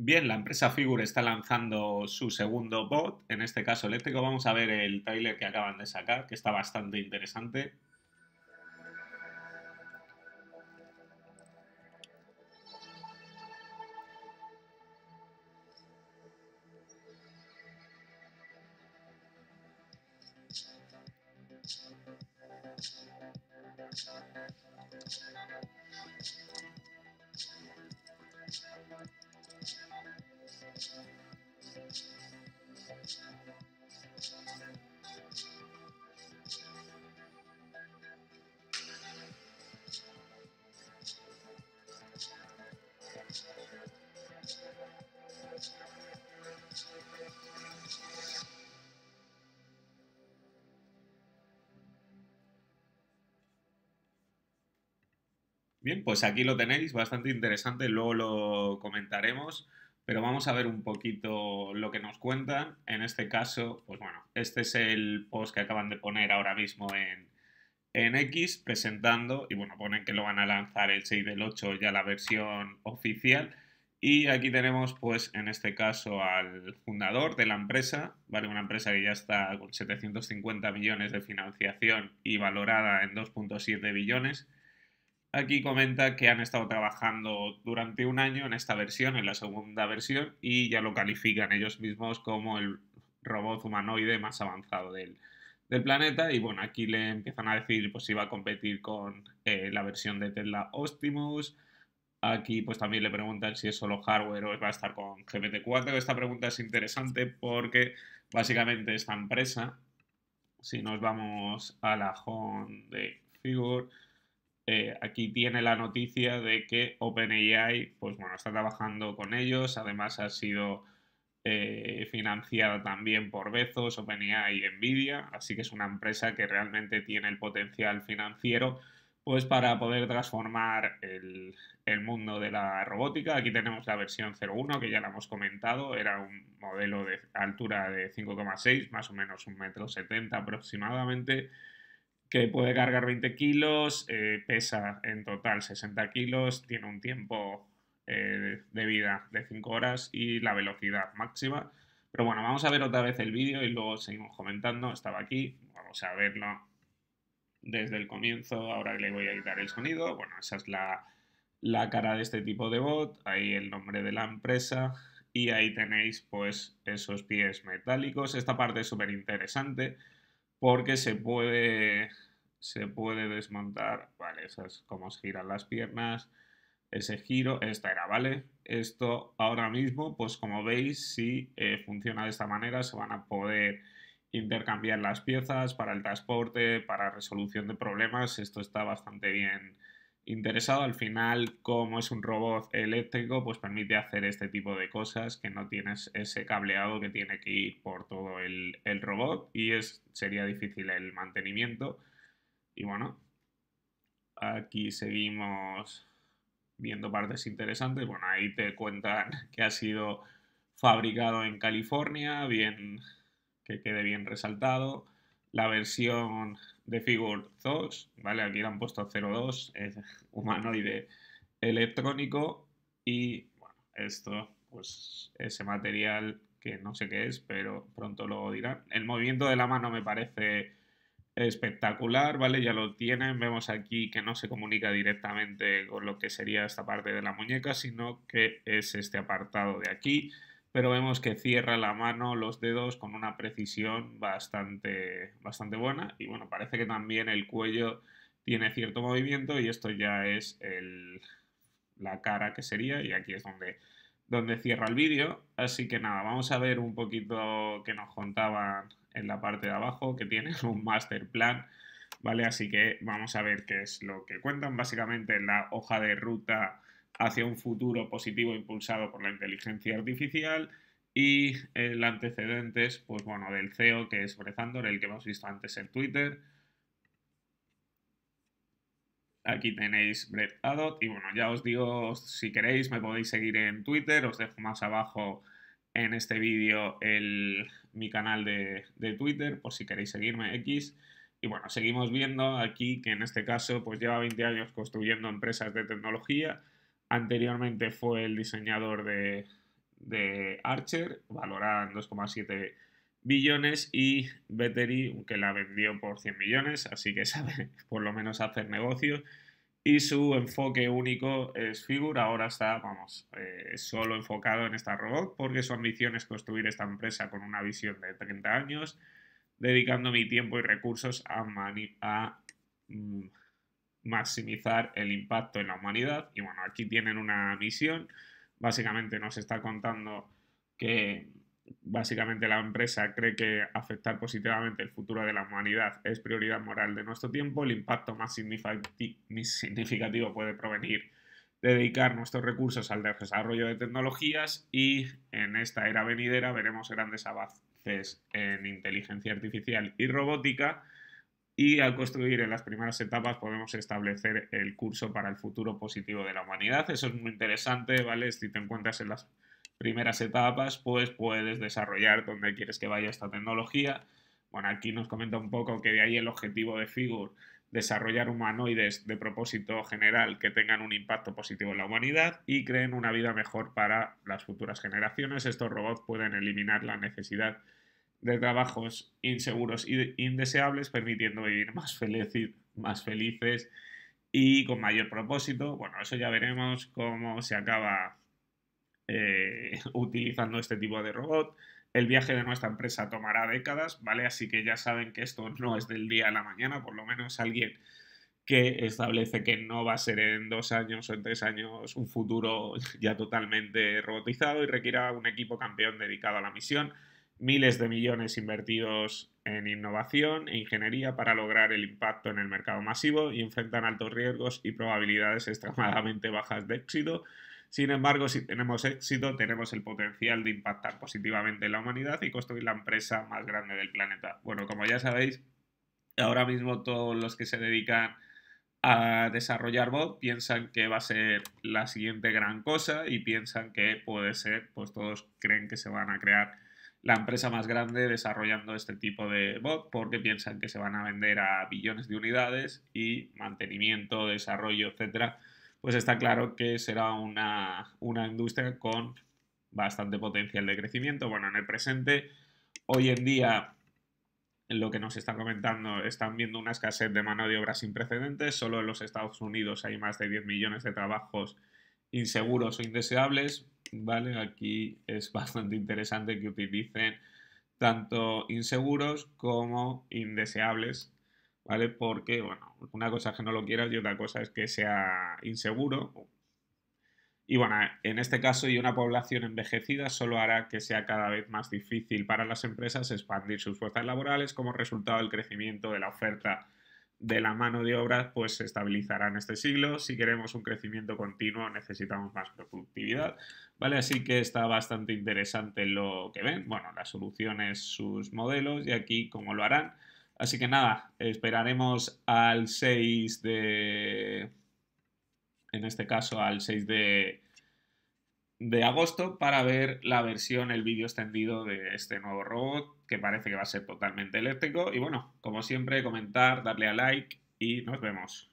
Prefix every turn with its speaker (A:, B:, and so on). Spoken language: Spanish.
A: Bien, la empresa Figure está lanzando su segundo bot, en este caso eléctrico. Vamos a ver el trailer que acaban de sacar, que está bastante interesante. Bien, pues aquí lo tenéis, bastante interesante, luego lo comentaremos pero vamos a ver un poquito lo que nos cuentan. En este caso, pues bueno, este es el post que acaban de poner ahora mismo en, en X presentando, y bueno, ponen que lo van a lanzar el 6 del 8, ya la versión oficial. Y aquí tenemos, pues, en este caso al fundador de la empresa, ¿vale? Una empresa que ya está con 750 millones de financiación y valorada en 2.7 billones aquí comenta que han estado trabajando durante un año en esta versión, en la segunda versión, y ya lo califican ellos mismos como el robot humanoide más avanzado del, planeta. Y bueno, aquí le empiezan a decir pues si va a competir con eh, la versión de Tesla Optimus. Aquí pues también le preguntan si es solo hardware o va a estar con GPT-4. Esta pregunta es interesante porque básicamente esta empresa, si nos vamos a la home de Figure, eh, aquí tiene la noticia de que OpenAI, pues bueno, está trabajando con ellos, además ha sido eh, financiada también por Bezos, OpenAI y Nvidia, así que es una empresa que realmente tiene el potencial financiero pues para poder transformar el, mundo de la robótica. Aquí tenemos la versión 01, que ya la hemos comentado, era un modelo de altura de 5,6, más o menos un metro aproximadamente, que puede cargar 20 kilos, eh, pesa en total 60 kilos, tiene un tiempo eh, de vida de 5 horas y la velocidad máxima. Pero bueno, vamos a ver otra vez el vídeo y luego seguimos comentando. Estaba aquí, vamos a verlo desde el comienzo. Ahora le voy a quitar el sonido. Bueno, esa es la, la cara de este tipo de bot, ahí el nombre de la empresa y ahí tenéis pues esos pies metálicos. Esta parte es súper interesante porque se puede, se puede desmontar, vale, eso es como se giran las piernas, ese giro, esta era, ¿vale? Esto ahora mismo, pues como veis, si eh, funciona de esta manera, se van a poder intercambiar las piezas para el transporte, para resolución de problemas, esto está bastante bien interesado. Al final, como es un robot eléctrico, pues permite hacer este tipo de cosas que no tienes ese cableado que tiene que ir por todo el, robot y es, sería difícil el mantenimiento. Y bueno, aquí seguimos viendo partes interesantes. Bueno, ahí te cuentan que ha sido fabricado en California, bien que quede bien resaltado. La versión de Figure Zox, ¿vale? Aquí le han puesto 02, es humanoide electrónico y bueno, esto, pues ese material que no sé qué es, pero pronto lo dirán. El movimiento de la mano me parece espectacular, ¿vale? Ya lo tienen, vemos aquí que no se comunica directamente con lo que sería esta parte de la muñeca, sino que es este apartado de aquí pero vemos que cierra la mano, los dedos con una precisión bastante, bastante buena y bueno, parece que también el cuello tiene cierto movimiento y esto ya es el, la cara que sería y aquí es donde, donde cierra el vídeo. Así que nada, vamos a ver un poquito que nos contaban en la parte de abajo que tiene un master plan. ¿vale? Así que vamos a ver qué es lo que cuentan. Básicamente la hoja de ruta hacia un futuro positivo impulsado por la inteligencia artificial y el antecedente es, pues bueno, del CEO que es Brezandor, el que hemos visto antes en Twitter. Aquí tenéis Brett y bueno, ya os digo, si queréis me podéis seguir en Twitter, os dejo más abajo en este vídeo mi canal de, de Twitter por si queréis seguirme X. Y bueno, seguimos viendo aquí que en este caso pues lleva 20 años construyendo empresas de tecnología Anteriormente fue el diseñador de, Archer, valorada en 2,7 billones, y Vettery, que la vendió por 100 millones, así que sabe por lo menos hacer negocio. Y su enfoque único es Figure, ahora está, vamos, eh, solo enfocado en esta robot, porque su ambición es construir esta empresa con una visión de 30 años, dedicando mi tiempo y recursos a, a mm, maximizar el impacto en la humanidad. Y bueno, aquí tienen una misión. Básicamente nos está contando que básicamente la empresa cree que afectar positivamente el futuro de la humanidad es prioridad moral de nuestro tiempo. El impacto más significativo puede provenir de dedicar nuestros recursos al desarrollo de tecnologías y en esta era venidera veremos grandes avances en inteligencia artificial y robótica y al construir en las primeras etapas podemos establecer el curso para el futuro positivo de la humanidad. Eso es muy interesante, ¿vale? Si te encuentras en las primeras etapas, pues puedes desarrollar donde quieres que vaya esta tecnología. Bueno, aquí nos comenta un poco que de ahí el objetivo de Figur, desarrollar humanoides de propósito general que tengan un impacto positivo en la humanidad y creen una vida mejor para las futuras generaciones. Estos robots pueden eliminar la necesidad de trabajos inseguros e indeseables, permitiendo vivir más, feliz, más felices y con mayor propósito. Bueno, eso ya veremos cómo se acaba eh, utilizando este tipo de robot. El viaje de nuestra empresa tomará décadas, ¿vale? Así que ya saben que esto no es del día a la mañana, por lo menos alguien que establece que no va a ser en dos años o en tres años un futuro ya totalmente robotizado y requiera un equipo campeón dedicado a la misión miles de millones invertidos en innovación e ingeniería para lograr el impacto en el mercado masivo y enfrentan altos riesgos y probabilidades extremadamente bajas de éxito. Sin embargo, si tenemos éxito, tenemos el potencial de impactar positivamente en la humanidad y construir la empresa más grande del planeta. Bueno, como ya sabéis, ahora mismo todos los que se dedican a desarrollar bot piensan que va a ser la siguiente gran cosa y piensan que puede ser, pues todos creen que se van a crear la empresa más grande desarrollando este tipo de bot porque piensan que se van a vender a billones de unidades y mantenimiento, desarrollo, etcétera, pues está claro que será una, una industria con bastante potencial de crecimiento. Bueno, en el presente, hoy en día, lo que nos está comentando, están viendo una escasez de mano de obra sin precedentes. Solo en los Estados Unidos hay más de 10 millones de trabajos inseguros o indeseables, ¿vale? Aquí es bastante interesante que utilicen tanto inseguros como indeseables, ¿vale? Porque, bueno, una cosa es que no lo quieras y otra cosa es que sea inseguro. Y bueno, en este caso y una población envejecida solo hará que sea cada vez más difícil para las empresas expandir sus fuerzas laborales como resultado del crecimiento de la oferta de la mano de obra pues se estabilizará en este siglo. Si queremos un crecimiento continuo necesitamos más productividad, ¿vale? Así que está bastante interesante lo que ven, bueno, las soluciones, sus modelos y aquí cómo lo harán. Así que nada, esperaremos al 6 de... En este caso, al 6 de de agosto para ver la versión, el vídeo extendido de este nuevo robot que parece que va a ser totalmente eléctrico. Y bueno, como siempre, comentar, darle a like y nos vemos.